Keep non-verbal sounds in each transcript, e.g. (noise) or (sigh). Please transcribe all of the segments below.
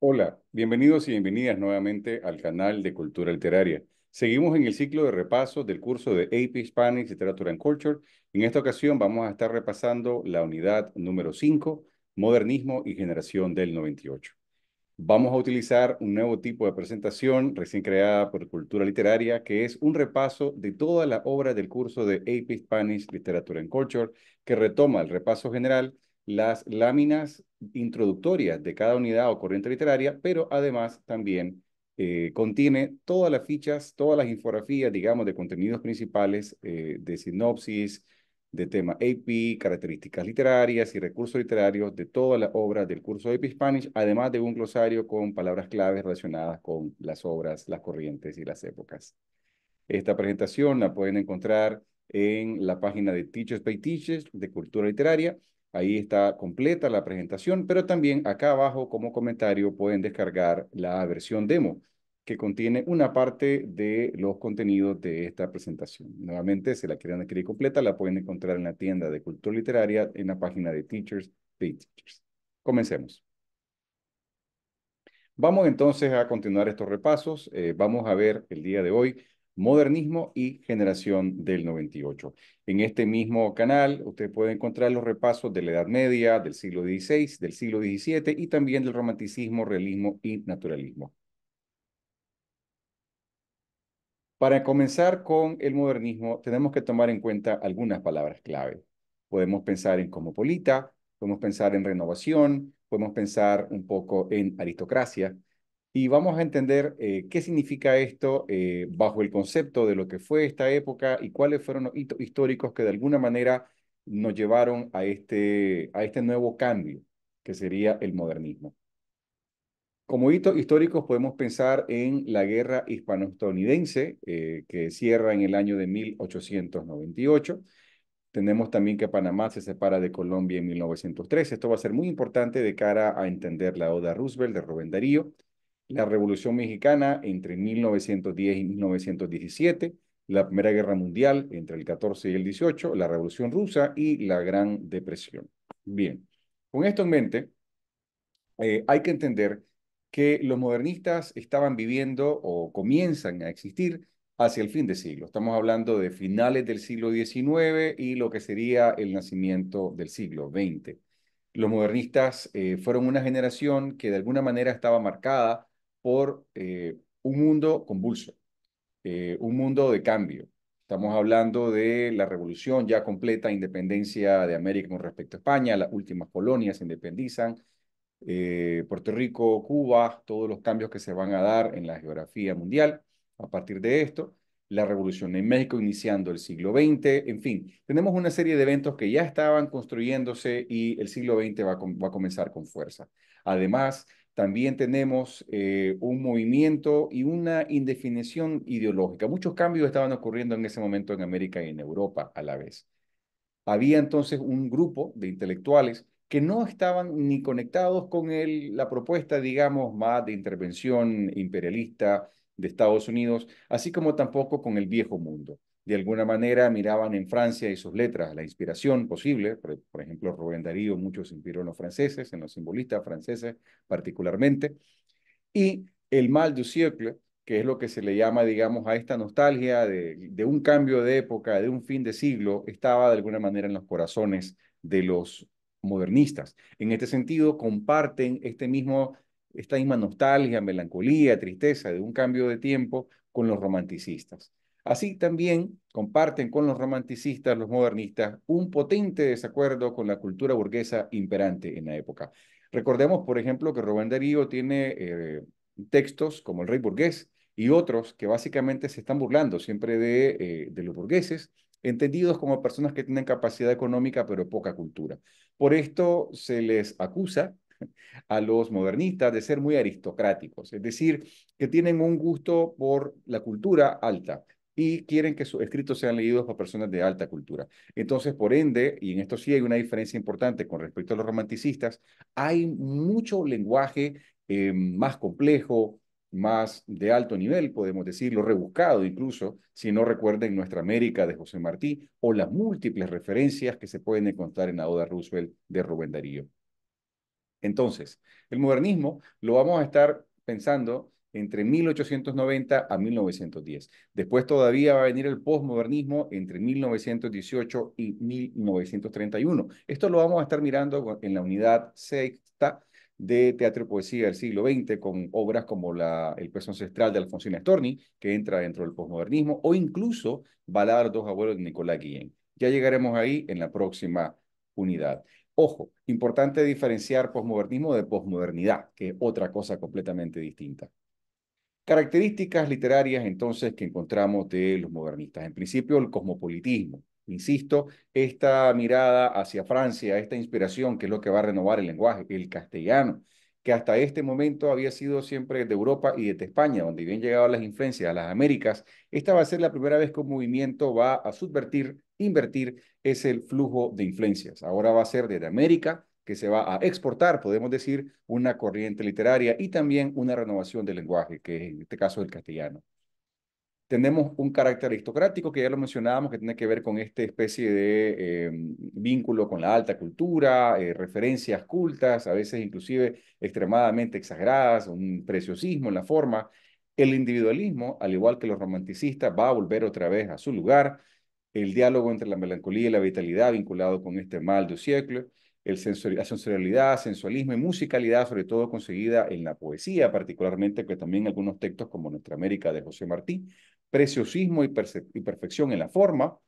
Hola, bienvenidos y bienvenidas nuevamente al canal de Cultura Literaria. Seguimos en el ciclo de repaso del curso de AP Spanish Literature and Culture. En esta ocasión vamos a estar repasando la unidad número 5, Modernismo y Generación del 98. Vamos a utilizar un nuevo tipo de presentación recién creada por Cultura Literaria, que es un repaso de toda la obra del curso de AP Spanish Literature and Culture, que retoma el repaso general, las láminas introductorias de cada unidad o corriente literaria, pero además también eh, contiene todas las fichas, todas las infografías, digamos, de contenidos principales, eh, de sinopsis, de tema AP, características literarias y recursos literarios de todas las obras del curso AP Spanish, además de un glosario con palabras claves relacionadas con las obras, las corrientes y las épocas. Esta presentación la pueden encontrar en la página de Teachers by Teachers de Cultura Literaria Ahí está completa la presentación, pero también acá abajo como comentario pueden descargar la versión demo que contiene una parte de los contenidos de esta presentación. Nuevamente, si la quieren adquirir completa, la pueden encontrar en la tienda de Cultura Literaria en la página de Teachers Pay Teachers. Comencemos. Vamos entonces a continuar estos repasos. Eh, vamos a ver el día de hoy modernismo y generación del 98. En este mismo canal usted puede encontrar los repasos de la Edad Media, del siglo XVI, del siglo XVII y también del romanticismo, realismo y naturalismo. Para comenzar con el modernismo, tenemos que tomar en cuenta algunas palabras clave. Podemos pensar en cosmopolita, podemos pensar en renovación, podemos pensar un poco en aristocracia, y vamos a entender eh, qué significa esto eh, bajo el concepto de lo que fue esta época y cuáles fueron los hitos históricos que de alguna manera nos llevaron a este, a este nuevo cambio, que sería el modernismo. Como hitos históricos podemos pensar en la guerra hispano eh, que cierra en el año de 1898. Tenemos también que Panamá se separa de Colombia en 1903. Esto va a ser muy importante de cara a entender la Oda Roosevelt de Rubén Darío la Revolución Mexicana entre 1910 y 1917, la Primera Guerra Mundial entre el 14 y el 18, la Revolución Rusa y la Gran Depresión. Bien, con esto en mente, eh, hay que entender que los modernistas estaban viviendo o comienzan a existir hacia el fin de siglo. Estamos hablando de finales del siglo XIX y lo que sería el nacimiento del siglo XX. Los modernistas eh, fueron una generación que de alguna manera estaba marcada por eh, un mundo convulso, eh, un mundo de cambio. Estamos hablando de la revolución ya completa, independencia de América con respecto a España, las últimas colonias se independizan, eh, Puerto Rico, Cuba, todos los cambios que se van a dar en la geografía mundial a partir de esto, la revolución en México iniciando el siglo XX, en fin, tenemos una serie de eventos que ya estaban construyéndose y el siglo XX va a comenzar con fuerza. Además, también tenemos eh, un movimiento y una indefinición ideológica. Muchos cambios estaban ocurriendo en ese momento en América y en Europa a la vez. Había entonces un grupo de intelectuales que no estaban ni conectados con el, la propuesta, digamos, más de intervención imperialista de Estados Unidos, así como tampoco con el viejo mundo de alguna manera miraban en Francia y sus letras la inspiración posible. Por, ejemplo, Rubén Darío, muchos inspiró en los franceses, en los simbolistas franceses particularmente. Y el mal du siècle, que es lo que se le llama, digamos, a esta nostalgia de, de un cambio de época, de un fin de siglo, estaba de alguna manera en los corazones de los modernistas. En este sentido, comparten este mismo, esta misma nostalgia, melancolía, tristeza de un cambio de tiempo con los romanticistas. Así también comparten con los romanticistas, los modernistas, un potente desacuerdo con la cultura burguesa imperante en la época. Recordemos, por ejemplo, que Rubén Darío tiene eh, textos como El Rey Burgués y otros que básicamente se están burlando siempre eh, de los burgueses, entendidos como personas que tienen capacidad económica pero poca cultura. Por esto se les acusa a los modernistas de ser muy aristocráticos, es decir, que tienen un gusto por la cultura alta, y quieren que sus escritos sean leídos por personas de alta cultura. Entonces, por ende, y en esto sí hay una diferencia importante con respecto a los romanticistas, hay mucho lenguaje eh, más complejo, más de alto nivel, podemos decirlo, rebuscado incluso, si no recuerden Nuestra América de José Martí o las múltiples referencias que se pueden encontrar en la Oda Roosevelt de Rubén Darío. Entonces, el modernismo lo vamos a estar pensando entre 1890 a 1910. Después todavía va a venir el posmodernismo entre 1918 y 1931. Esto lo vamos a estar mirando en la unidad sexta de teatro y poesía del siglo XX, con obras como la, El peso ancestral de Alfonso Storni, que entra dentro del posmodernismo, o incluso Balada los dos abuelos de Nicolás Guillén. Ya llegaremos ahí en la próxima unidad. Ojo, importante diferenciar posmodernismo de posmodernidad, que es otra cosa completamente distinta. Características literarias entonces que encontramos de los modernistas. En principio, el cosmopolitismo. Insisto, esta mirada hacia Francia, esta inspiración que es lo que va a renovar el lenguaje, el castellano, que hasta este momento había sido siempre de Europa y de España, donde bien llegado las influencias a las Américas, esta va a ser la primera vez que un movimiento va a subvertir, invertir ese flujo de influencias. Ahora va a ser desde América que se va a exportar, podemos decir, una corriente literaria y también una renovación del lenguaje, que en este caso el castellano. Tenemos un carácter aristocrático, que ya lo mencionábamos, que tiene que ver con esta especie de em, vínculo con la alta cultura, eh, referencias cultas, a veces inclusive extremadamente exageradas, un preciosismo en la forma. El individualismo, al igual que los romanticistas, va a volver otra vez a su lugar. El diálogo entre la melancolía y la vitalidad vinculado con este mal de siglo el sensorialidad, sensualismo y musicalidad, sobre todo conseguida en la poesía, particularmente que también algunos textos como Nuestra América de José Martí, preciosismo y, y perfección en la forma.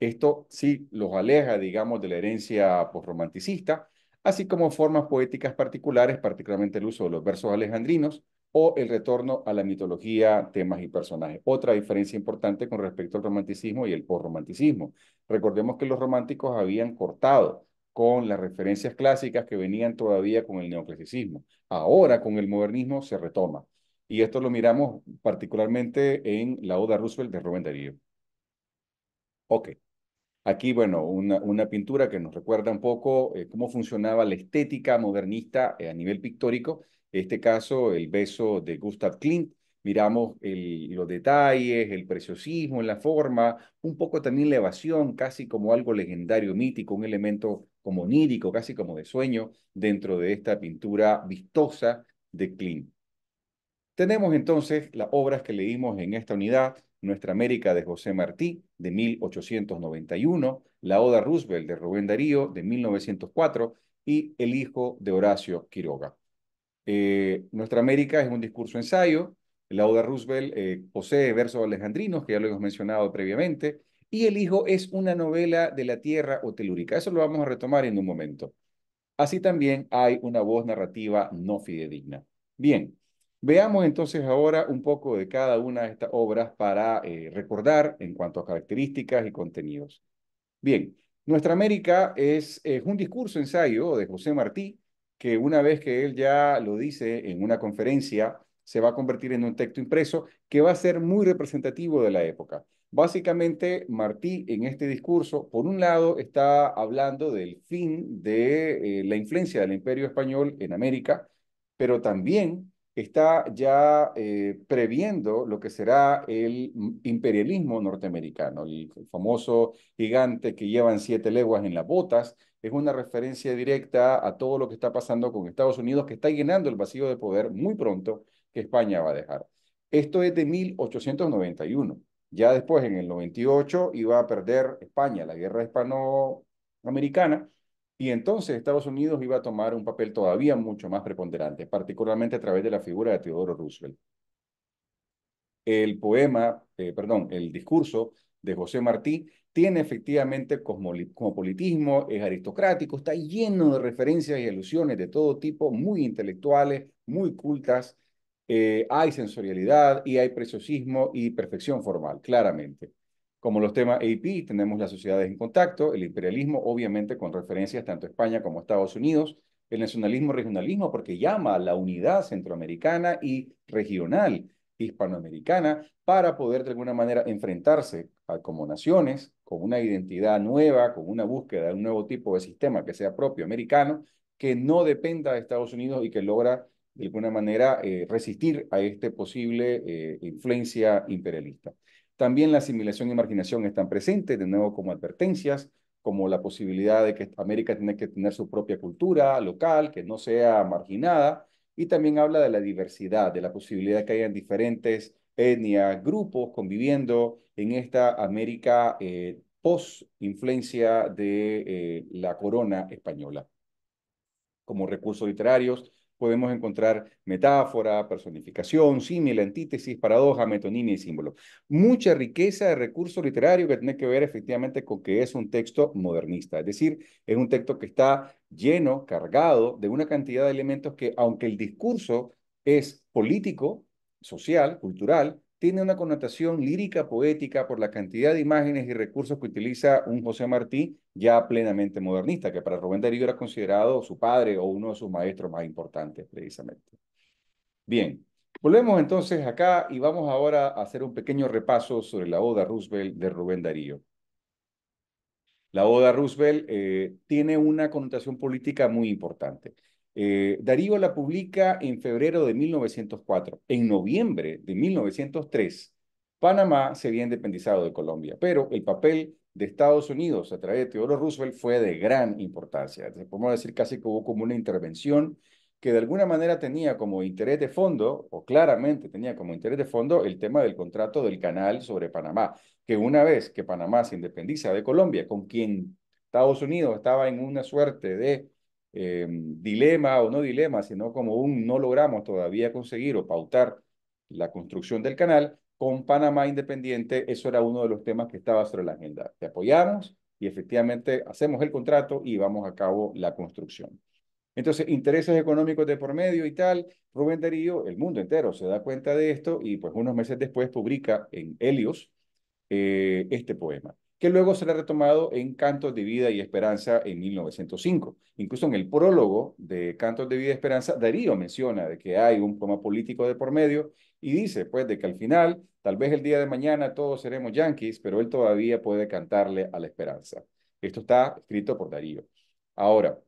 Esto sí los aleja, digamos, de la herencia posromanticista, así como formas poéticas particulares, particularmente el uso de los versos alejandrinos o el retorno a la mitología, temas y personajes. Otra diferencia importante con respecto al romanticismo y el posromanticismo. Recordemos que los románticos habían cortado con las referencias clásicas que venían todavía con el neoclasicismo. Ahora con el modernismo se retoma. Y esto lo miramos particularmente en la Oda Roosevelt de Rubén Darío. Ok. Aquí, bueno, una, una pintura que nos recuerda un poco eh, cómo funcionaba la estética modernista eh, a nivel pictórico. En este caso, el beso de Gustav Klimt. Miramos los detalles, el preciosismo la forma, un poco también la evasión, casi como algo legendario, mítico, un elemento como onírico, casi como de sueño, dentro de esta pintura vistosa de Klimt. Tenemos entonces las obras que leímos en esta unidad, Nuestra América de José Martí, de 1891, La Oda Roosevelt de Rubén Darío, de 1904, y El Hijo de Horacio Quiroga. Eh, Nuestra América es un discurso ensayo, La Oda Roosevelt eh, posee versos alejandrinos, que ya lo hemos mencionado previamente, y El Hijo es una novela de la tierra o telúrica. Eso lo vamos a retomar en un momento. Así también hay una voz narrativa no fidedigna. Bien, veamos entonces ahora un poco de cada una de estas obras para eh, recordar en cuanto a características y contenidos. Bien, Nuestra América es un discurso ensayo de José Martí, que una vez que él ya lo dice en una conferencia, se va a convertir en un texto impreso que va a ser muy representativo de la época. Básicamente, Martí en este discurso, por un lado, está hablando del fin de eh, la influencia del imperio español en América, pero también está ya eh, previendo lo que será el imperialismo norteamericano, el famoso gigante que llevan siete leguas en las botas, es una referencia directa a todo lo que está pasando con Estados Unidos, que está llenando el vacío de poder muy pronto que España va a dejar. Esto es de 1891. Ya después, en el 98, iba a perder España, la guerra hispanoamericana, y entonces Estados Unidos iba a tomar un papel todavía mucho más preponderante, particularmente a través de la figura de Teodoro Roosevelt. El poema, eh, perdón, el discurso de José Martí tiene efectivamente cosmopolitismo, es aristocrático, está lleno de referencias y alusiones de todo tipo, muy intelectuales, muy cultas, eh, hay sensorialidad y hay preciosismo y perfección formal, claramente. Como los temas AP, tenemos las sociedades en contacto, el imperialismo, obviamente con referencias tanto a España como a Estados Unidos, el nacionalismo regionalismo, porque llama a la unidad centroamericana y regional hispanoamericana para poder de alguna manera enfrentarse como naciones, con una identidad nueva, con una búsqueda de un nuevo tipo de sistema que sea propio americano, que no dependa de Estados Unidos y que logra de alguna manera, eh, resistir a esta posible eh, influencia imperialista. También la asimilación y marginación están presentes, de nuevo como advertencias, como la posibilidad de que América tiene que tener su propia cultura local, que no sea marginada, y también habla de la diversidad, de la posibilidad de que hayan diferentes etnias, grupos conviviendo en esta América eh, post-influencia de la corona española. Como recursos literarios podemos encontrar metáfora, personificación, símil, antítesis, paradoja, metonimia y símbolo. Mucha riqueza de recurso literario que tiene que ver efectivamente con que es un texto modernista, es decir, es un texto que está lleno, cargado de una cantidad de elementos que, aunque el discurso es político, social, cultural, tiene una connotación lírica poética por la cantidad de imágenes y recursos que utiliza un José Martí ya plenamente modernista, que para Rubén Darío era considerado su padre o uno de sus maestros más importantes, precisamente. Bien, volvemos entonces acá y vamos ahora a hacer un pequeño repaso sobre la Oda Roosevelt de Rubén Darío. La Oda Roosevelt eh, tiene una connotación política muy importante. Eh, Darío la publica en febrero de 1904. En noviembre de 1903, Panamá se había independizado de Colombia, pero el papel de Estados Unidos a través de Teodoro Roosevelt fue de gran importancia. Podemos decir casi que hubo como una intervención que de alguna manera tenía como interés de fondo, o claramente tenía como interés de fondo, el tema del contrato del canal sobre Panamá, que una vez que Panamá se independiza de Colombia, con quien Estados Unidos estaba en una suerte de Em, dilema o no dilema, sino como un no logramos todavía conseguir o pautar la construcción del canal, con Panamá Independiente, eso era uno de los temas que estaba sobre la agenda. Te apoyamos y efectivamente hacemos el contrato y vamos a cabo la construcción. Entonces, intereses económicos de por medio y tal, Rubén Darío, el mundo entero se da cuenta de esto y pues unos meses después publica en Helios eh, este poema que luego será retomado en Cantos de Vida y Esperanza en 1905. Incluso en el prólogo de Cantos de Vida y Esperanza, Darío menciona de que hay un poema político de por medio y dice, pues, de que al final, tal vez el día de mañana todos seremos yanquis, pero él todavía puede cantarle a la esperanza. Esto está escrito por Darío. Ahora,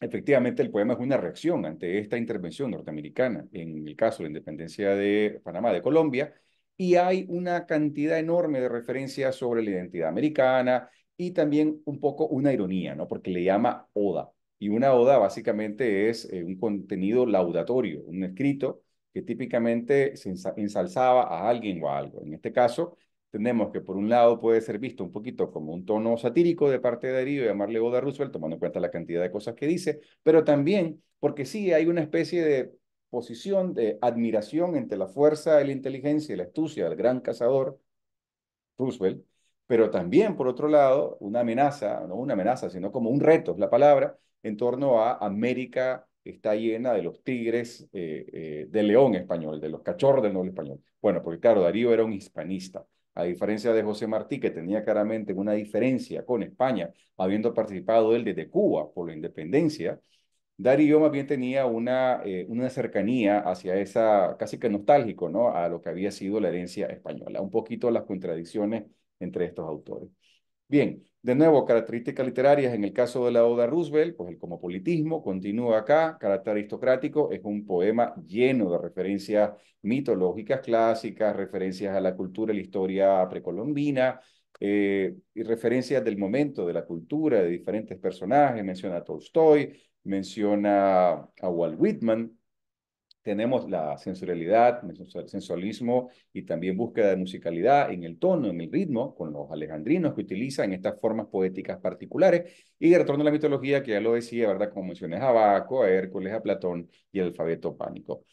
efectivamente, el poema es una reacción ante esta intervención norteamericana en el caso de la independencia de Panamá, de Colombia, y hay una cantidad enorme de referencias sobre la identidad americana y también un poco una ironía, ¿no? Porque le llama oda. Y una oda básicamente es eh, un contenido laudatorio, un escrito que típicamente se ensalzaba a alguien o a algo. En este caso, tenemos que por un lado puede ser visto un poquito como un tono satírico de parte de Darío y llamarle Oda Roosevelt, tomando en cuenta la cantidad de cosas que dice, pero también porque sí hay una especie de posición de admiración entre la fuerza de la inteligencia y la astucia del gran cazador, Roosevelt, pero también, por otro lado, una amenaza, no una amenaza, sino como un reto, es la palabra, en torno a América está llena de los tigres eh, eh, del león español, de los cachorros del noble español. Bueno, porque claro, Darío era un hispanista, a diferencia de José Martí, que tenía claramente una diferencia con España, habiendo participado él desde Cuba por la independencia, Darío más bien tenía eh, una, cercanía hacia esa, casi que nostálgico, ¿no? A lo que había sido la herencia española, un poquito las contradicciones entre estos autores. Bien, de nuevo, características literarias, en el caso de la Oda Roosevelt, pues el cosmopolitismo continúa acá, carácter aristocrático, es un poema lleno de referencias mitológicas clásicas, referencias a la cultura y la historia precolombina, eh, y referencias del momento, de la cultura, de diferentes personajes, menciona a Tolstoy, menciona a Walt Whitman. Tenemos la sensorialidad, sensualismo y también búsqueda de musicalidad en el tono, en el ritmo, con los alejandrinos que utilizan estas formas poéticas particulares. Y de retorno a la mitología, que ya lo decía, ¿verdad? Como mencioné a Baco, a Hércules, a Platón y el alfabeto pánico.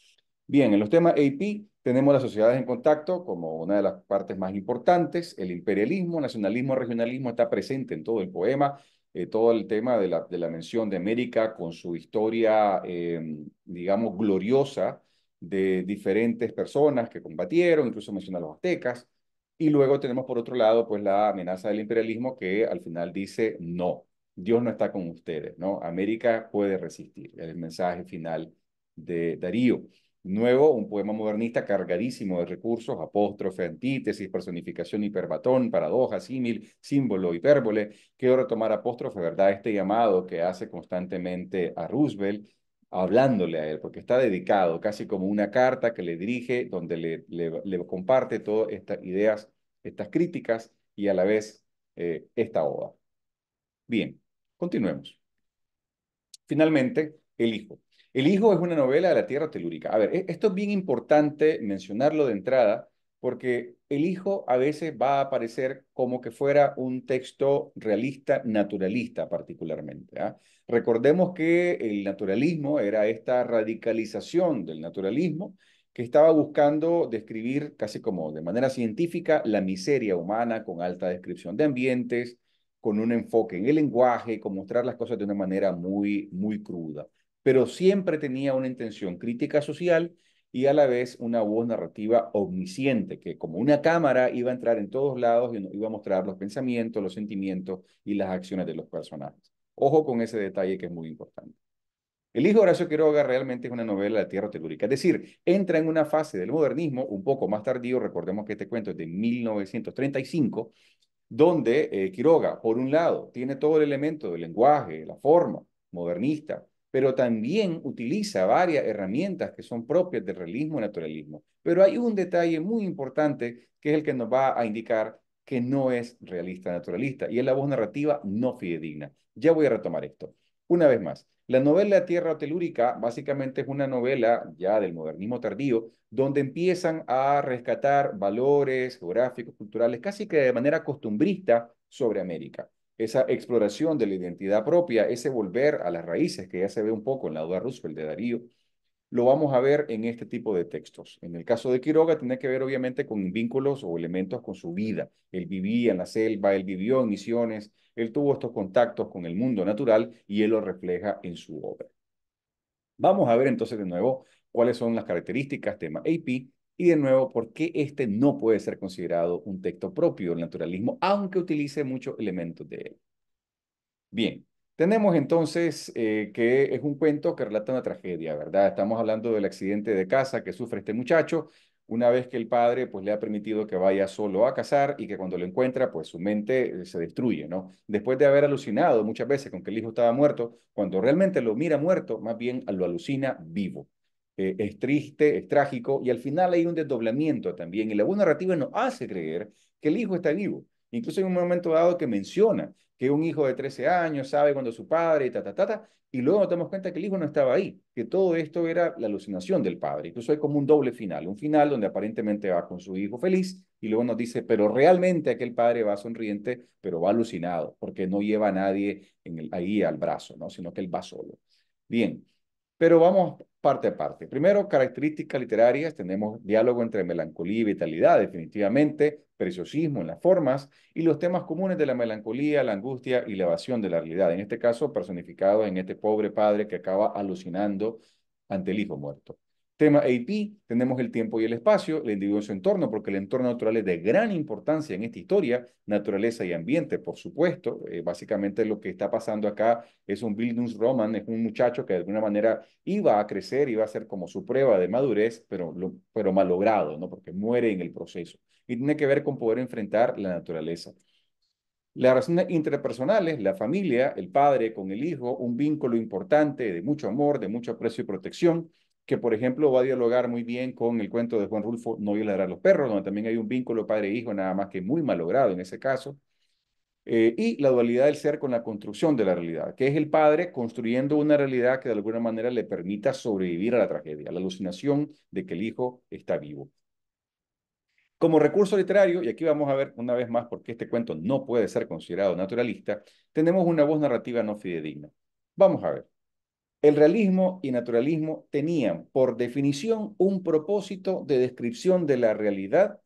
Bien, en los temas AP tenemos las sociedades en contacto como una de las partes más importantes. El imperialismo, nacionalismo, regionalismo está presente en todo el poema. Eh, todo el tema de la, de mención de América con su historia, em, digamos, gloriosa de diferentes personas que combatieron, incluso menciona a los aztecas. Y luego tenemos por otro lado, pues la amenaza del imperialismo que al final dice, no, Dios no está con ustedes, ¿no? América puede resistir, el mensaje final de Darío. Nuevo, un poema modernista cargadísimo de recursos, apóstrofe, antítesis, personificación, hiperbatón, paradoja, símil, símbolo, hipérbole. Quiero retomar apóstrofe, ¿verdad? Este llamado que hace constantemente a Roosevelt, hablándole a él, porque está dedicado, casi como una carta que le dirige, donde le, comparte todas estas ideas, estas críticas y a la vez eh, esta oda. Bien, continuemos. Finalmente, el hijo. El Hijo es una novela de la Tierra telúrica. A ver, e, esto es bien importante mencionarlo de entrada, porque El Hijo a veces va a aparecer como que fuera un texto realista, naturalista particularmente. ¿ah? Recordemos que el naturalismo era esta radicalización del naturalismo que estaba buscando describir casi como de manera científica la miseria humana con alta descripción de ambientes, con un enfoque en el lenguaje, con mostrar las cosas de una manera muy, muy cruda pero siempre tenía una intención crítica social y a la vez una voz narrativa omnisciente, que como una cámara iba a entrar en todos lados y iba a mostrar los pensamientos, los sentimientos y las acciones de los personajes. Ojo con ese detalle que es muy importante. El hijo de Horacio Quiroga realmente es una novela de tierra telúrica, es decir, entra en una fase del modernismo un poco más tardío, recordemos que este cuento es de 1935, donde eh, Quiroga, por un lado, tiene todo el elemento del lenguaje, la forma modernista, pero también utiliza varias herramientas que son propias del realismo y naturalismo. Pero hay un detalle muy importante que es el que nos va a indicar que no es realista naturalista y es la voz narrativa no fidedigna. Ya voy a retomar esto. Una vez más, la novela Tierra Telúrica básicamente es una novela ya del modernismo tardío, donde empiezan a rescatar valores geográficos, culturales, casi que de manera costumbrista sobre América esa exploración de la identidad propia, ese volver a las raíces, que ya se ve un poco en la duda Roosevelt de Darío, lo vamos a ver en este tipo de textos. En el caso de Quiroga tiene que ver obviamente con vínculos o elementos con su vida. Él vivía en la selva, él vivió en misiones, él tuvo estos contactos con el mundo natural y él lo refleja en su obra. Vamos a ver entonces de nuevo cuáles son las características tema AP y de nuevo, ¿por qué este no puede ser considerado un texto propio del naturalismo, aunque utilice muchos elementos de él? Bien, tenemos entonces eh, que es un cuento que relata una tragedia, ¿verdad? Estamos hablando del accidente de casa que sufre este muchacho, una vez que el padre pues le ha permitido que vaya solo a cazar y que cuando lo encuentra pues su mente eh, se destruye, ¿no? Después de haber alucinado muchas veces con que el hijo estaba muerto, cuando realmente lo mira muerto, más bien lo alucina vivo. Eh, es triste, es trágico, y al final hay un desdoblamiento también, y la buena narrativa nos hace creer que el hijo está vivo. Incluso en un momento dado que menciona que un hijo de 13 años sabe cuando su padre, y ta, ta, y luego nos damos cuenta que el hijo no estaba ahí, que todo esto era la alucinación del padre. Incluso hay como un doble final, un final donde aparentemente va con su hijo feliz y luego nos dice, pero realmente aquel padre va sonriente, pero va alucinado, porque no lleva a nadie en el, ahí al brazo, ¿no? sino que él va solo. Bien, pero vamos parte a parte. Primero, características literarias, tenemos diálogo entre melancolía y vitalidad, definitivamente, preciosismo en las formas y los temas comunes de la melancolía, la angustia y la evasión de la realidad, en este caso personificado en este pobre padre que acaba alucinando ante el hijo muerto. Tema AP, tenemos el tiempo y el espacio, el individuo y su entorno, porque el entorno natural es de gran importancia en esta historia, naturaleza y ambiente, por supuesto. Eh, básicamente lo que está pasando acá es un roman es un muchacho que de alguna manera iba a crecer, iba a ser como su prueba de madurez, pero, pero malogrado, ¿no? porque muere en el proceso. Y tiene que ver con poder enfrentar la naturaleza. Las relaciones interpersonales, la familia, el padre con el hijo, un vínculo importante de mucho amor, de mucho aprecio y protección que por ejemplo va a dialogar muy bien con el cuento de Juan Rulfo, No violar a los perros, donde también hay un vínculo padre-hijo, nada más que muy malogrado en ese caso, eh, y la dualidad del ser con la construcción de la realidad, que es el padre construyendo una realidad que de alguna manera le permita sobrevivir a la tragedia, la alucinación de que el hijo está vivo. Como recurso literario, y aquí vamos a ver una vez más por qué este cuento no puede ser considerado naturalista, tenemos una voz narrativa no fidedigna. Vamos a ver. El realismo y naturalismo tenían, por definición, un propósito de descripción de la realidad,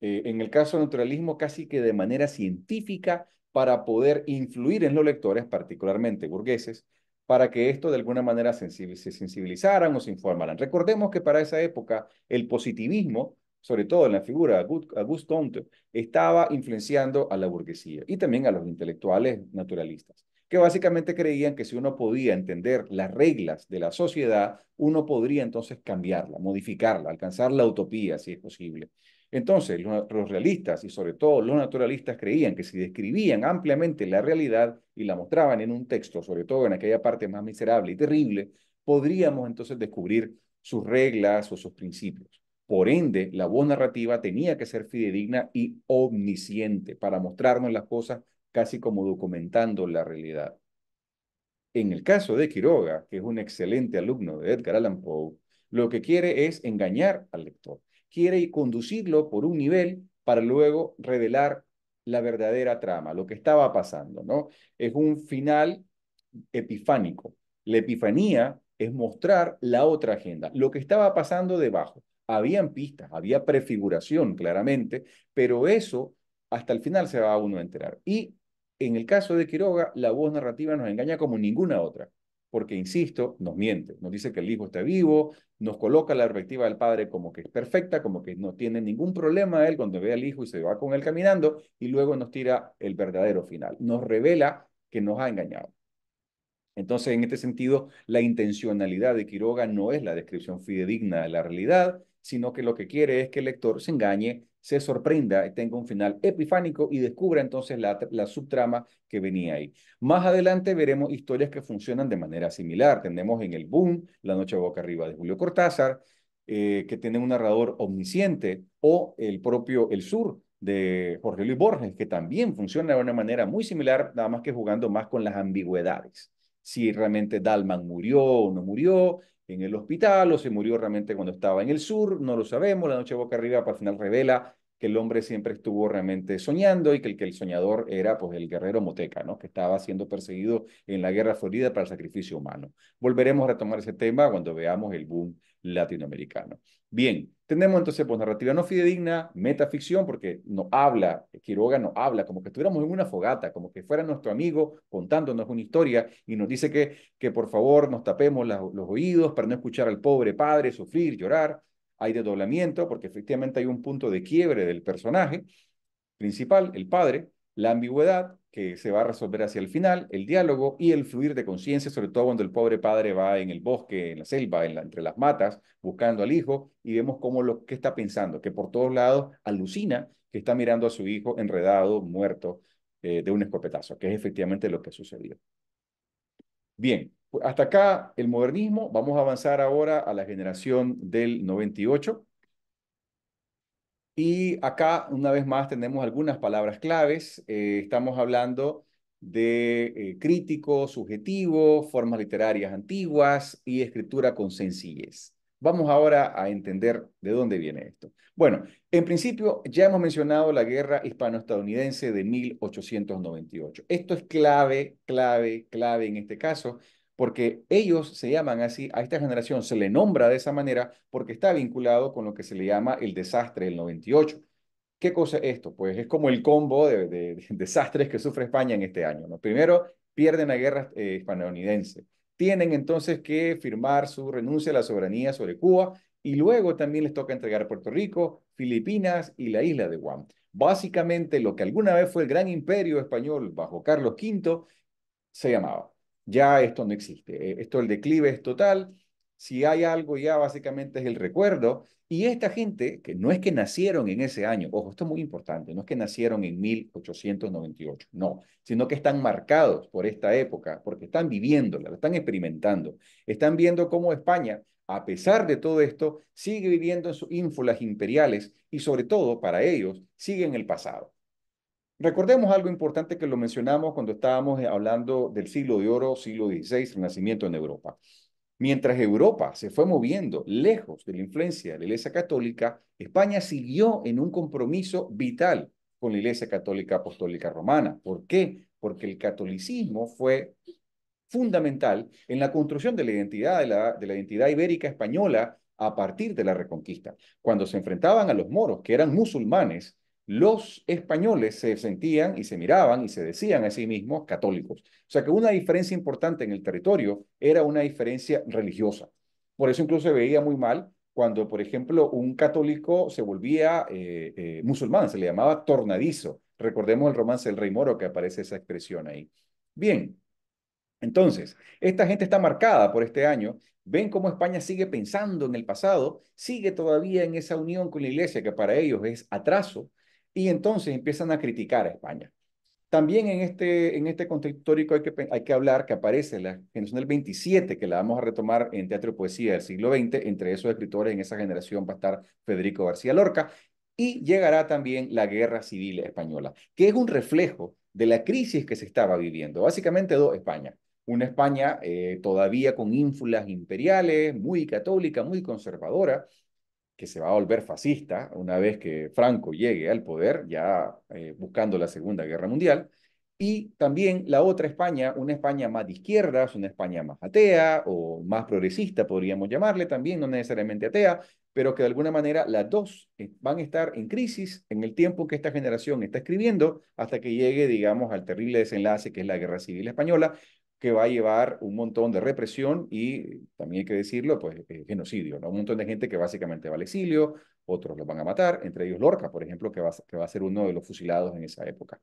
eh, en el caso del naturalismo casi que de manera científica, para poder influir en los lectores, particularmente burgueses, para que esto de alguna manera se sensibilizaran o se informaran. Recordemos que para esa época el positivismo sobre todo en la figura de Auguste Comte, estaba influenciando a la burguesía y también a los intelectuales naturalistas, que básicamente creían que si uno podía entender las reglas de la sociedad, uno podría entonces cambiarla, modificarla, alcanzar la utopía si es posible. Entonces, los realistas y sobre todo los naturalistas creían que si describían ampliamente la realidad y la mostraban en un texto, sobre todo en aquella parte más miserable y terrible, podríamos entonces descubrir sus reglas o sus principios. Por ende, la voz narrativa tenía que ser fidedigna y omnisciente para mostrarnos las cosas casi como documentando la realidad. En el caso de Quiroga, que es un excelente alumno de Edgar Allan Poe, lo que quiere es engañar al lector. Quiere conducirlo por un nivel para luego revelar la verdadera trama, lo que estaba pasando, ¿no? Es un final epifánico. La epifanía es mostrar la otra agenda, lo que estaba pasando debajo habían pistas, había prefiguración claramente, pero eso hasta el final se va a uno a enterar. Y en el caso de Quiroga, la voz narrativa nos engaña como ninguna otra, porque, insisto, nos miente, nos dice que el hijo está vivo, nos coloca la perspectiva del padre como que es perfecta, como que no tiene ningún problema él cuando ve al hijo y se va con él caminando, y luego nos tira el verdadero final, nos revela que nos ha engañado. Entonces, en este sentido, la intencionalidad de Quiroga no es la descripción fidedigna de la realidad, sino que lo que quiere es que el lector se engañe, se sorprenda y tenga un final epifánico y descubra entonces la, subtrama que venía ahí. Más adelante veremos historias que funcionan de manera similar. Tenemos en El Boom, La Noche a Boca Arriba de Julio Cortázar, eh, que tiene un narrador omnisciente, o el propio El Sur de Jorge Luis Borges, que también funciona de una manera muy similar, nada más que jugando más con las ambigüedades si realmente Dalman murió o no murió en el hospital o se murió realmente cuando estaba en el sur, no lo sabemos, la noche boca arriba pues, al final revela que el hombre siempre estuvo realmente soñando y que el, que el soñador era pues el guerrero Moteca, ¿no? que estaba siendo perseguido en la guerra florida para el sacrificio humano. Volveremos a retomar ese tema cuando veamos el boom latinoamericano. Bien, tenemos entonces pues, narrativa no fidedigna, metaficción, porque no habla, Quiroga no habla como que estuviéramos en una fogata, como que fuera nuestro amigo contándonos una historia y nos dice que, que por favor nos tapemos los oídos para no escuchar al pobre padre sufrir, llorar. Hay desdoblamiento, porque efectivamente hay un punto de quiebre del personaje principal, el padre, la ambigüedad, que se va a resolver hacia el final, el diálogo y el fluir de conciencia, sobre todo cuando el pobre padre va en el bosque, en la selva, entre las matas, buscando al hijo y vemos cómo lo que está pensando, que por todos lados alucina que está mirando a su hijo enredado, muerto eh, de un escopetazo, que es efectivamente lo que sucedió. Bien, pues, hasta acá el modernismo, vamos a avanzar ahora a la generación del 98 y acá, una vez más, tenemos algunas palabras claves. Eh, estamos hablando de eh, crítico, subjetivo, formas literarias antiguas y escritura con sencillez. Vamos ahora a entender de dónde viene esto. Bueno, en principio ya hemos mencionado la guerra hispano-estadounidense de 1898. Esto es clave, clave, clave en este caso, porque ellos se llaman así, a esta generación se le nombra de esa manera porque está vinculado con lo que se le llama el desastre del 98. ¿Qué cosa es esto? Pues es como el combo de, (laughs) desastres que sufre España en este año. Primero, pierden la guerra eh, hispano Tienen entonces que firmar su renuncia a la soberanía sobre Cuba y luego también les toca entregar Puerto Rico, Filipinas y la isla de Guam. Básicamente lo que alguna vez fue el gran imperio español bajo Carlos V se llamaba ya esto no existe. Eh, esto el declive es total. Si hay algo ya básicamente es el recuerdo. Y esta gente, que no es que nacieron en ese año, ojo, esto es muy importante, no es que nacieron en 1898, no, sino que están marcados por esta época, porque están viviéndola, la están experimentando, están viendo cómo España, a pesar de todo esto, sigue viviendo en sus ínfulas imperiales y sobre todo para ellos, sigue en el pasado. Recordemos algo importante que lo mencionamos cuando estábamos eh, hablando del siglo de oro, siglo XVI, renacimiento en Europa. Mientras Europa se fue moviendo lejos de la influencia de la Iglesia Católica, España siguió en un compromiso vital con la Iglesia Católica Apostólica Romana. ¿Por qué? Porque el catolicismo fue fundamental en la construcción de la identidad de la identidad ibérica española a partir de la Reconquista. Cuando se enfrentaban a los moros, que eran musulmanes, los españoles se sentían y se miraban y se decían a sí mismos católicos. O sea que una diferencia importante en el territorio era una diferencia religiosa. Por eso incluso se veía muy mal cuando, por ejemplo, un católico se volvía eh, eh, musulmán, se le llamaba tornadizo. Recordemos el romance del rey moro que aparece esa expresión ahí. Bien, entonces, esta gente está marcada por este año. Ven cómo España sigue pensando en el pasado, sigue todavía en esa unión con la iglesia que para ellos es atraso, y entonces empiezan a criticar a España. También en este, en este contexto histórico hay que, hay que hablar que aparece la generación del 27, que la vamos a retomar en teatro y poesía del siglo XX. Entre esos escritores en esa generación va a estar Federico García Lorca. Y llegará también la Guerra Civil Española, que es un reflejo de la crisis que se estaba viviendo. Básicamente dos España. Una España eh, todavía con ínfulas imperiales, muy católica, muy conservadora, que se va a volver fascista una vez que Franco llegue al poder, ya eh, buscando la Segunda Guerra Mundial, y también la otra España, una España más de izquierdas, una España más atea o más progresista, podríamos llamarle también, no necesariamente atea, pero que de alguna manera las dos eh, van a estar en crisis en el tiempo que esta generación está escribiendo hasta que llegue, digamos, al terrible desenlace que es la Guerra Civil Española, que va a llevar un montón de represión y, también hay que decirlo, pues eh, genocidio, ¿no? Un montón de gente que básicamente va al exilio, otros los van a matar, entre ellos Lorca, por ejemplo, que va, que va a ser uno de los fusilados en esa época.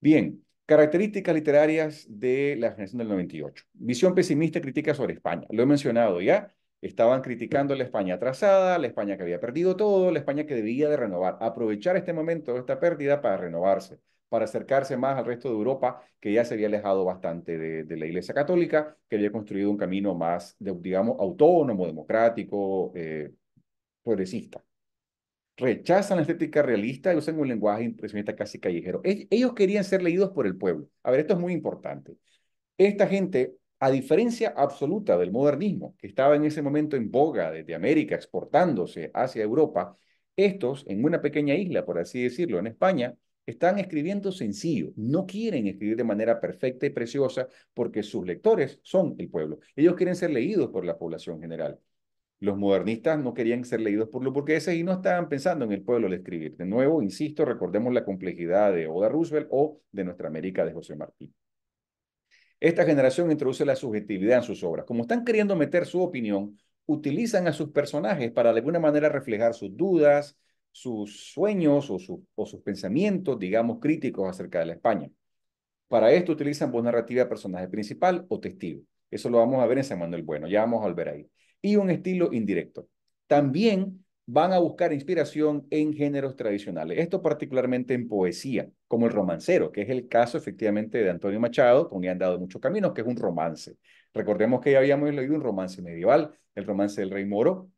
Bien, características literarias de la generación del 98. Visión pesimista y crítica sobre España, lo he mencionado ya, estaban criticando la España atrasada, la España que había perdido todo, la España que debía de renovar, aprovechar este momento, esta pérdida para renovarse para acercarse más al resto de Europa, que ya se había alejado bastante de, la Iglesia Católica, que había construido un camino más, de, digamos, autónomo, democrático, eh, progresista. Rechazan la estética realista y usan un lenguaje impresionista casi callejero. Ellos querían ser leídos por el pueblo. A ver, esto es muy importante. Esta gente, a diferencia absoluta del modernismo, que estaba en ese momento en boga desde América, exportándose hacia Europa, estos, en una pequeña isla, por así decirlo, en España, están escribiendo sencillo, no quieren escribir de manera perfecta y preciosa porque sus lectores son el pueblo. Ellos quieren ser leídos por la población general. Los modernistas no querían ser leídos por los burgueses y no estaban pensando en el pueblo al escribir. De nuevo, insisto, recordemos la complejidad de Oda Roosevelt o de nuestra América de José Martín. Esta generación introduce la subjetividad en sus obras. Como están queriendo meter su opinión, utilizan a sus personajes para de alguna manera reflejar sus dudas, sus sueños o, o sus pensamientos, digamos, críticos acerca de la España. Para esto utilizan voz narrativa, personaje principal o testigo. Eso lo vamos a ver en San Manuel Bueno, ya vamos a volver ahí. Y un estilo indirecto. También van a buscar inspiración en géneros tradicionales. Esto particularmente en poesía, como el romancero, que es el caso efectivamente de Antonio Machado, con quien han dado muchos caminos, que es un romance. Recordemos que ya habíamos leído un romance medieval, el romance del rey moro,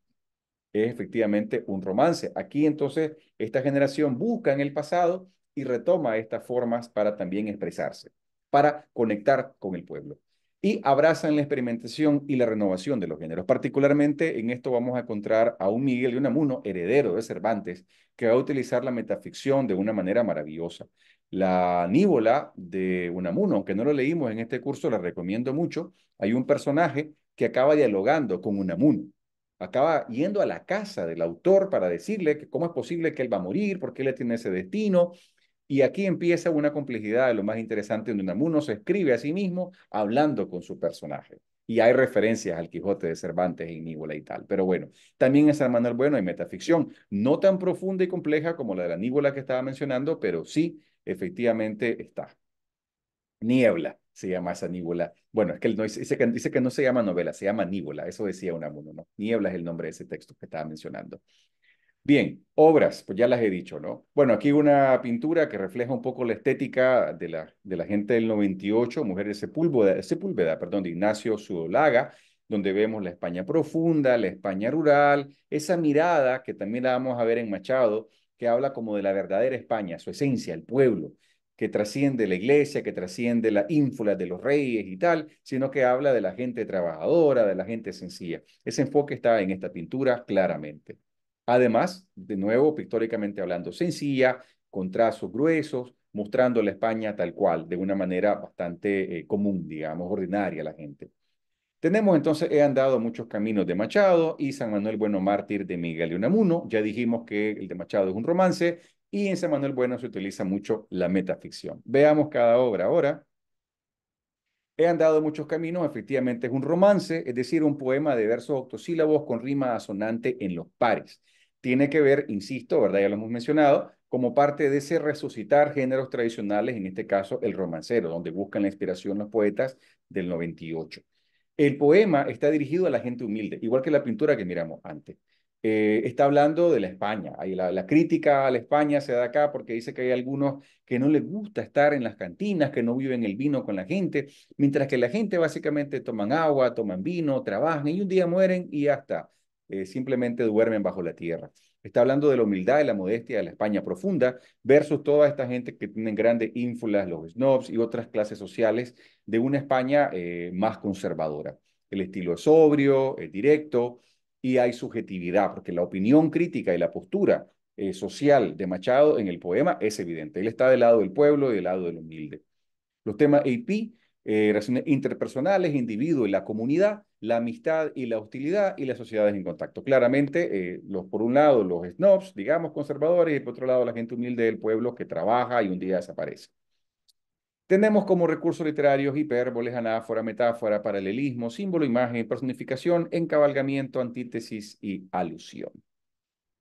es efectivamente un romance. Aquí entonces esta generación busca en el pasado y retoma estas formas para también expresarse, para conectar con el pueblo. Y abrazan la experimentación y la renovación de los géneros. Particularmente en esto vamos a encontrar a un Miguel de Unamuno, heredero de Cervantes, que va a utilizar la metaficción de una manera maravillosa. La Níbola de Unamuno, aunque no lo leímos en este curso, la recomiendo mucho. Hay un personaje que acaba dialogando con Unamuno acaba yendo a la casa del autor para decirle que cómo es posible que él va a morir, por qué le tiene ese destino. Y aquí empieza una complejidad de lo más interesante donde Unamuno se escribe a sí mismo hablando con su personaje. Y hay referencias al Quijote de Cervantes, Níbola y tal. Pero bueno, también es San el Bueno hay metaficción, no tan profunda y compleja como la de la Níbola que estaba mencionando, pero sí, efectivamente está. Niebla se llama esa Bueno, es que no, dice, que, no se llama novela, se llama Níbola. eso decía Unamuno, ¿no? Niebla es el nombre de ese texto que estaba mencionando. Bien, obras, pues ya las he dicho, ¿no? Bueno, aquí una pintura que refleja un poco la estética de la, de la gente del 98, Mujeres de Sepúlveda, Sepúlveda perdón, de Ignacio Sudolaga, donde vemos la España profunda, la España rural, esa mirada que también la vamos a ver en Machado, que habla como de la verdadera España, su esencia, el pueblo, que trasciende la iglesia, que trasciende la ínfula de los reyes y tal, sino que habla de la gente trabajadora, de la gente sencilla. Ese enfoque está en esta pintura claramente. Además, de nuevo, pictóricamente hablando, sencilla, con trazos gruesos, mostrando la España tal cual, de una manera bastante eh, común, digamos, ordinaria la gente. Tenemos entonces, he andado muchos caminos de Machado y San Manuel Bueno Mártir de Miguel de Unamuno. Ya dijimos que el de Machado es un romance, y en San Manuel Bueno se utiliza mucho la metaficción. Veamos cada obra ahora. He andado muchos caminos, efectivamente es un romance, es decir, un poema de versos octosílabos con rima asonante en los pares. Tiene que ver, insisto, ¿verdad? Ya lo hemos mencionado, como parte de ese resucitar géneros tradicionales, en este caso el romancero, donde buscan la inspiración los poetas del 98. El poema está dirigido a la gente humilde, igual que la pintura que miramos antes. Eh, está hablando de la España. la, crítica a la España se da acá porque dice que hay algunos que no les gusta estar en las cantinas, que no viven el vino con la gente, mientras que la gente básicamente toman agua, toman vino, trabajan y un día mueren y hasta eh, simplemente duermen bajo la tierra. Está hablando de la humildad y la modestia de la España profunda versus toda esta gente que tienen grandes ínfulas, los snobs y otras clases sociales de una España eh, más conservadora. El estilo es sobrio, es directo, y hay subjetividad, porque la opinión crítica y la postura eh, social de Machado en el poema es evidente. Él está del lado del pueblo y del lado del humilde. Los temas AP, eh, relaciones interpersonales, individuo y la comunidad, la amistad y la hostilidad y las sociedades en contacto. Claramente, eh, los, por un lado, los snobs, digamos, conservadores, y por otro lado, la gente humilde del pueblo que trabaja y un día desaparece. Tenemos como recursos literarios hipérboles, anáfora, metáfora, paralelismo, símbolo, imagen, personificación, encabalgamiento, antítesis y alusión.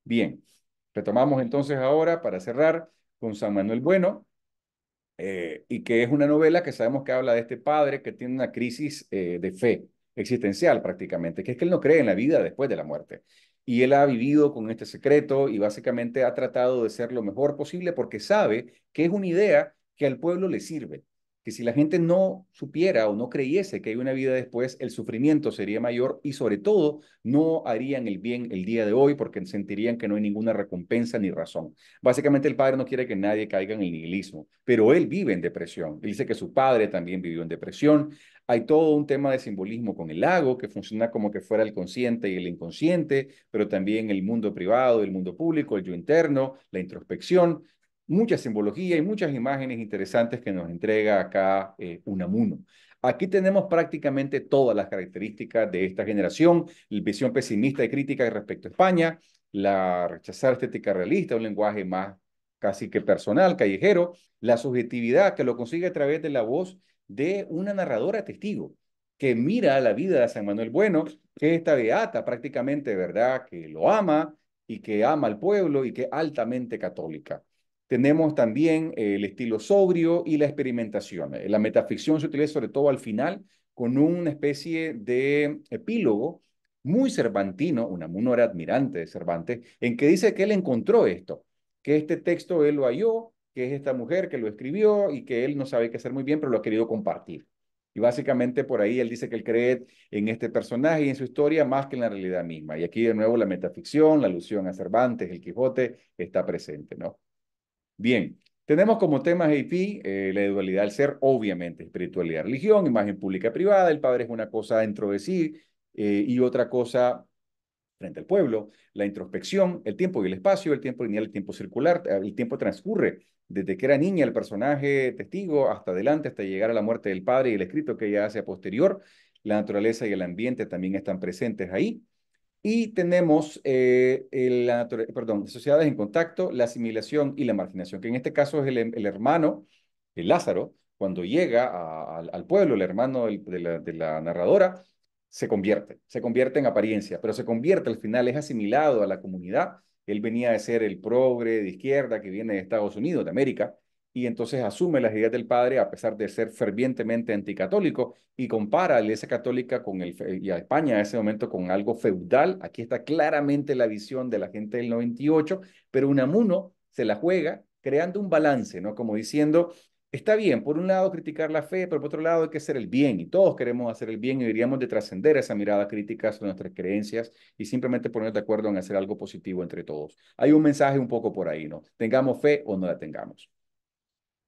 Bien, retomamos entonces ahora para cerrar con San Manuel Bueno, eh, y que es una novela que sabemos que habla de este padre que tiene una crisis eh, de fe existencial prácticamente, que es que él no cree en la vida después de la muerte. Y él ha vivido con este secreto y básicamente ha tratado de ser lo mejor posible porque sabe que es una idea que al pueblo le sirve, que si la gente no supiera o no creyese que hay una vida después, el sufrimiento sería mayor y sobre todo no harían el bien el día de hoy porque sentirían que no hay ninguna recompensa ni razón. Básicamente el padre no quiere que nadie caiga en el nihilismo, pero él vive en depresión. dice que su padre también vivió en depresión. Hay todo un tema de simbolismo con el lago que funciona como que fuera el consciente y el inconsciente, pero también el mundo privado, el mundo público, el yo interno, la introspección mucha simbología y muchas imágenes interesantes que nos entrega acá eh, Unamuno. Aquí tenemos prácticamente todas las características de esta generación, la visión pesimista y crítica respecto a España, la rechazar estética realista, un lenguaje más casi que personal, callejero, la subjetividad que lo consigue a través de la voz de una narradora testigo que mira la vida de San Manuel Bueno, que esta beata prácticamente, ¿verdad?, que lo ama y que ama al pueblo y que altamente católica. Tenemos también eh, el estilo sobrio y la experimentación. Eh, la metaficción se utiliza sobre todo al final con una especie de epílogo muy cervantino, una era admirante de Cervantes, en que dice que él encontró esto, que este texto él lo halló, que es esta mujer que lo escribió y que él no sabe qué hacer muy bien, pero lo ha querido compartir. Y básicamente por ahí él dice que él cree en este personaje y en su historia más que en la realidad misma. Y aquí de nuevo la metaficción, la alusión a Cervantes, el Quijote, está presente, ¿no? Bien, tenemos como temas AP eh, la dualidad del ser, obviamente, espiritualidad, religión, imagen pública privada, el Padre es una cosa dentro de sí eh, y otra cosa frente al pueblo, la introspección, el tiempo y el espacio, el tiempo lineal, el tiempo circular, eh, el tiempo transcurre desde que era niña el personaje testigo hasta adelante, hasta llegar a la muerte del padre y el escrito que ella hace posterior, la naturaleza y el ambiente también están presentes ahí. Y tenemos eh, la perdón, sociedades en contacto, la asimilación y la marginación, que en este caso es el, hermano, el Lázaro, cuando llega al, pueblo, el hermano de la narradora, se convierte, se convierte en apariencia, pero se convierte al final, es asimilado a la comunidad. Él venía de ser el progre de izquierda que viene de Estados Unidos, de América, y entonces asume las ideas del padre a pesar de ser fervientemente anticatólico y compara a la Iglesia Católica con el, y a España en ese momento con algo feudal. Aquí está claramente la visión de la gente del 98, pero Unamuno se la juega creando un balance, ¿no? Como diciendo, está bien, por un lado criticar la fe, pero por otro lado hay que hacer el bien y todos queremos hacer el bien y deberíamos de trascender esa mirada crítica sobre nuestras creencias y simplemente ponernos de acuerdo en hacer algo positivo entre todos. Hay un mensaje un poco por ahí, ¿no? Tengamos fe o no la tengamos.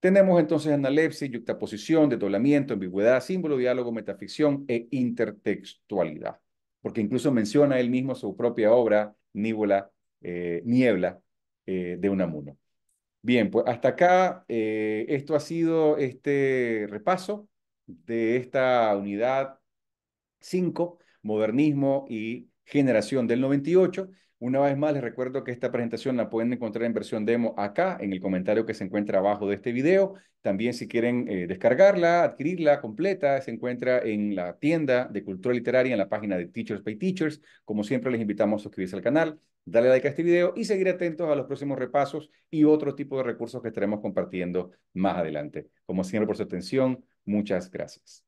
Tenemos entonces analepsis, yuxtaposición, desdoblamiento, ambigüedad, símbolo, diálogo, metaficción e intertextualidad. Porque incluso menciona él mismo su propia obra, Níbula, eh, Niebla, eh, de Unamuno. Bien, pues hasta acá eh, esto ha sido este repaso de esta unidad 5, modernismo y generación del 98. Una vez más, les recuerdo que esta presentación la pueden encontrar en versión demo acá, en el comentario que se encuentra abajo de este video. También si quieren eh, descargarla, adquirirla completa, se encuentra en la tienda de cultura literaria, en la página de Teachers by Teachers. Como siempre, les invitamos a suscribirse al canal, darle like a este video y seguir atentos a los próximos repasos y otro tipo de recursos que estaremos compartiendo más adelante. Como siempre, por su atención, muchas gracias.